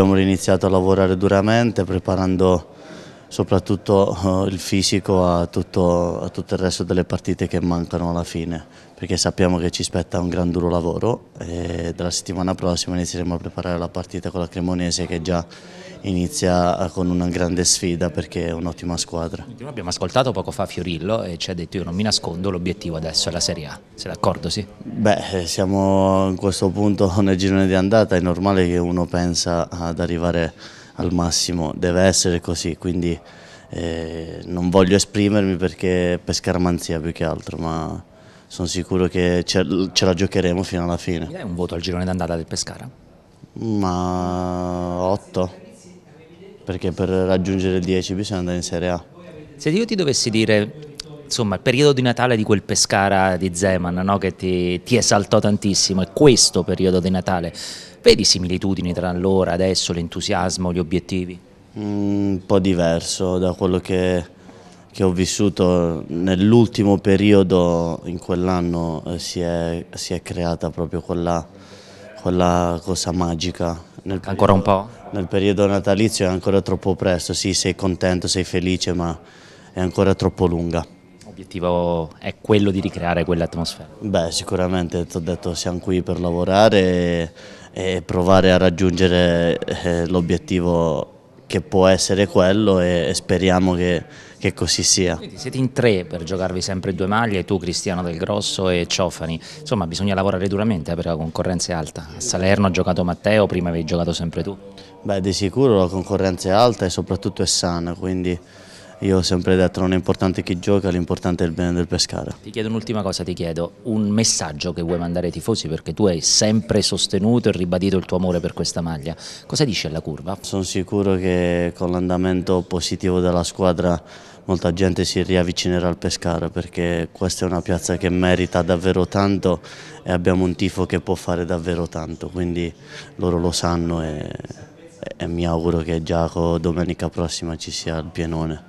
Abbiamo iniziato a lavorare duramente preparando soprattutto eh, il fisico a tutto, a tutto, il resto delle partite che mancano alla fine perché sappiamo che ci spetta un gran duro lavoro e dalla settimana prossima inizieremo a preparare la partita con la Cremonese che è già inizia con una grande sfida perché è un'ottima squadra. abbiamo ascoltato poco fa Fiorillo e ci ha detto io non mi nascondo, l'obiettivo adesso è la Serie A, sei d'accordo sì? Beh, eh, siamo in questo punto nel girone di andata, è normale che uno pensa ad arrivare al massimo, deve essere così, quindi eh, non voglio esprimermi perché per scarmanzia più che altro, ma sono sicuro che ce, la giocheremo fino alla fine. Mi dai un voto al girone d'andata del Pescara? Ma 8 perché per raggiungere il 10 bisogna andare in Serie A. Se io ti dovessi dire insomma, il periodo di Natale di quel Pescara di Zeman no? che ti, ti, esaltò tantissimo, è questo periodo di Natale. Vedi similitudini tra allora, adesso, l'entusiasmo, gli obiettivi? Mm, un po' diverso da quello che, che ho vissuto nell'ultimo periodo in quell'anno eh, si, si, è creata proprio quella, quella cosa magica nel ancora periodo, un po'? Nel periodo natalizio è ancora troppo presto, sì, sei contento, sei felice, ma è ancora troppo lunga. L'obiettivo è quello di ricreare quell'atmosfera? Beh, sicuramente, ti ho detto, siamo qui per lavorare e, e provare a raggiungere eh, l'obiettivo che può essere quello e, e speriamo che, che, così sia. Quindi siete in tre per giocarvi sempre due maglie, tu Cristiano Del Grosso e Ciofani, insomma bisogna lavorare duramente eh, perché la concorrenza è alta, a Salerno ha giocato Matteo, prima avevi giocato sempre tu. Beh di sicuro la concorrenza è alta e soprattutto è sana, quindi io ho sempre detto non è importante chi gioca, l'importante è il bene del Pescara. Ti chiedo un'ultima cosa, ti chiedo un messaggio che vuoi mandare ai tifosi perché tu hai sempre sostenuto e ribadito il tuo amore per questa maglia. Cosa dici alla curva? Sono sicuro che con l'andamento positivo della squadra molta gente si riavvicinerà al Pescara perché questa è una piazza che merita davvero tanto e abbiamo un tifo che può fare davvero tanto, quindi loro lo sanno e, e mi auguro che Giacomo domenica prossima ci sia il pienone.